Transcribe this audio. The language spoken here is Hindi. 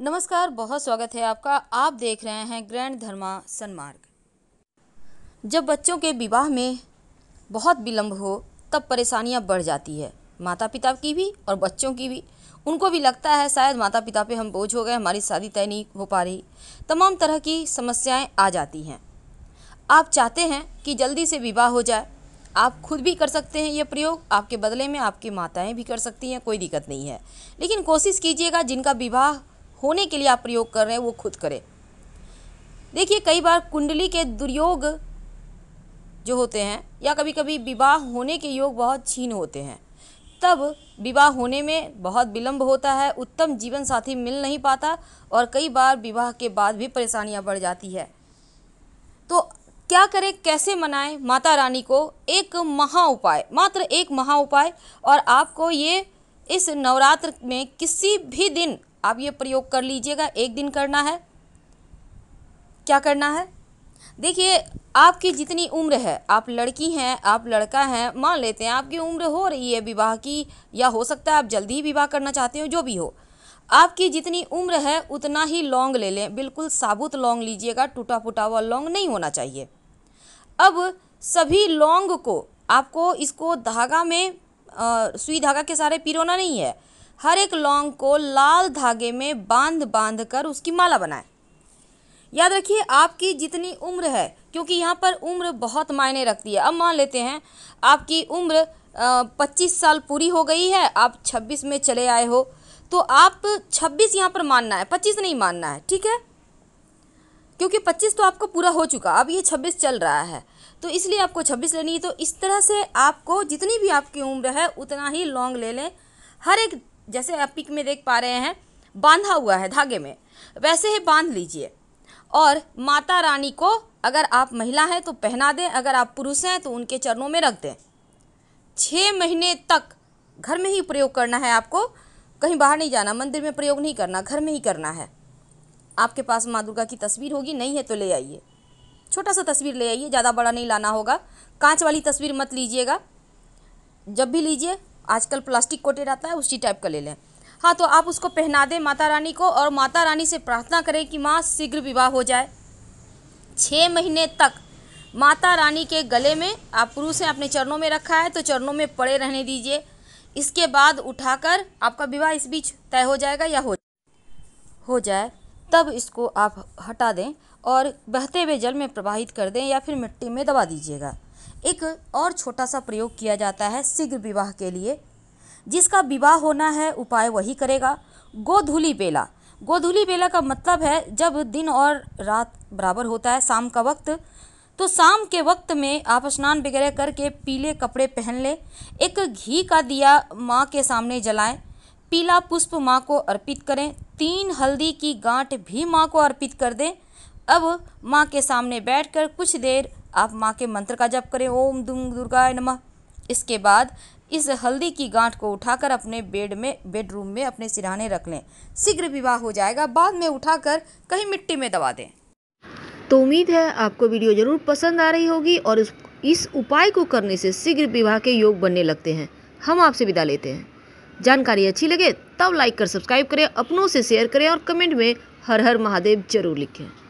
नमस्कार बहुत स्वागत है आपका आप देख रहे हैं ग्रैंड धर्मा सन्मार्ग जब बच्चों के विवाह में बहुत विलम्ब हो तब परेशानियां बढ़ जाती है माता पिता की भी और बच्चों की भी उनको भी लगता है शायद माता पिता पे हम बोझ हो गए हमारी शादी तय नहीं हो पा रही तमाम तरह की समस्याएं आ जाती हैं आप चाहते हैं कि जल्दी से विवाह हो जाए आप खुद भी कर सकते हैं यह प्रयोग आपके बदले में आपकी माताएं भी कर सकती हैं कोई दिक्कत नहीं है लेकिन कोशिश कीजिएगा जिनका विवाह होने के लिए आप प्रयोग कर रहे हैं वो खुद करें देखिए कई बार कुंडली के दुर्योग जो होते हैं या कभी कभी विवाह होने के योग बहुत छीन होते हैं तब विवाह होने में बहुत विलम्ब होता है उत्तम जीवन साथी मिल नहीं पाता और कई बार विवाह के बाद भी परेशानियां बढ़ जाती है तो क्या करें कैसे मनाएं माता रानी को एक महा उपाय मात्र एक महा उपाय और आपको ये इस नवरात्र में किसी भी दिन आप ये प्रयोग कर लीजिएगा एक दिन करना है क्या करना है देखिए आपकी जितनी उम्र है आप लड़की हैं आप लड़का हैं मान लेते हैं आपकी उम्र हो रही है विवाह की या हो सकता है आप जल्दी ही विवाह करना चाहते हो जो भी हो आपकी जितनी उम्र है उतना ही लौंग ले लें बिल्कुल साबुत लौंग लीजिएगा टूटा फूटा हुआ लौंग नहीं होना चाहिए अब सभी लौंग को आपको इसको धागा में आ, सुई धागा के सारे पिरोना नहीं है हर एक लौंग को लाल धागे में बांध बांध कर उसकी माला बनाएं याद रखिए आपकी जितनी उम्र है क्योंकि यहाँ पर उम्र बहुत मायने रखती है अब मान लेते हैं आपकी उम्र पच्चीस साल पूरी हो गई है आप छब्बीस में चले आए हो तो आप छब्बीस यहाँ पर मानना है पच्चीस नहीं मानना है ठीक है क्योंकि पच्चीस तो आपको पूरा हो चुका अब ये छब्बीस चल रहा है तो इसलिए आपको छब्बीस लेनी है तो इस तरह से आपको जितनी भी आपकी उम्र है उतना ही लॉन्ग ले लें हर एक जैसे आप पिक में देख पा रहे हैं बांधा हुआ है धागे में वैसे ही बांध लीजिए और माता रानी को अगर आप महिला हैं तो पहना दें अगर आप पुरुष हैं तो उनके चरणों में रख दें छः महीने तक घर में ही प्रयोग करना है आपको कहीं बाहर नहीं जाना मंदिर में प्रयोग नहीं करना घर में ही करना है आपके पास माँ दुर्गा की तस्वीर होगी नहीं है तो ले आइए छोटा सा तस्वीर ले आइए ज़्यादा बड़ा नहीं लाना होगा कांच वाली तस्वीर मत लीजिएगा जब भी लीजिए आजकल प्लास्टिक कोटेड आता है उसी टाइप का ले लें हाँ तो आप उसको पहना दें माता रानी को और माता रानी से प्रार्थना करें कि माँ शीघ्र विवाह हो जाए छः महीने तक माता रानी के गले में आप पुरुष हैं अपने चरणों में रखा है तो चरणों में पड़े रहने दीजिए इसके बाद उठाकर आपका विवाह इस बीच तय हो जाएगा या हो हो जाए तब इसको आप हटा दें और बहते हुए जल में प्रवाहित कर दें या फिर मिट्टी में दबा दीजिएगा एक और छोटा सा प्रयोग किया जाता है शीघ्र विवाह के लिए जिसका विवाह होना है उपाय वही करेगा गोधूली बेला गोधूली बेला का मतलब है जब दिन और रात बराबर होता है शाम का वक्त तो शाम के वक्त में आप स्नान वगैरह करके पीले कपड़े पहन लें एक घी का दिया माँ के सामने जलाएं पीला पुष्प माँ को अर्पित करें तीन हल्दी की गांठ भी माँ को अर्पित कर दें अब माँ के सामने बैठकर कुछ देर आप माँ के मंत्र का जप करें ओम दुम दुर्गा नम इसके बाद इस हल्दी की गांठ को उठाकर अपने बेड में बेडरूम में अपने सिराने रख लें शीघ्र विवाह हो जाएगा बाद में उठाकर कहीं मिट्टी में दबा दें तो उम्मीद है आपको वीडियो ज़रूर पसंद आ रही होगी और इस उपाय को करने से शीघ्र विवाह के योग बनने लगते हैं हम आपसे विदा लेते हैं जानकारी अच्छी लगे तब लाइक कर सब्सक्राइब करें अपनों से शेयर करें और कमेंट में हर हर महादेव जरूर लिखें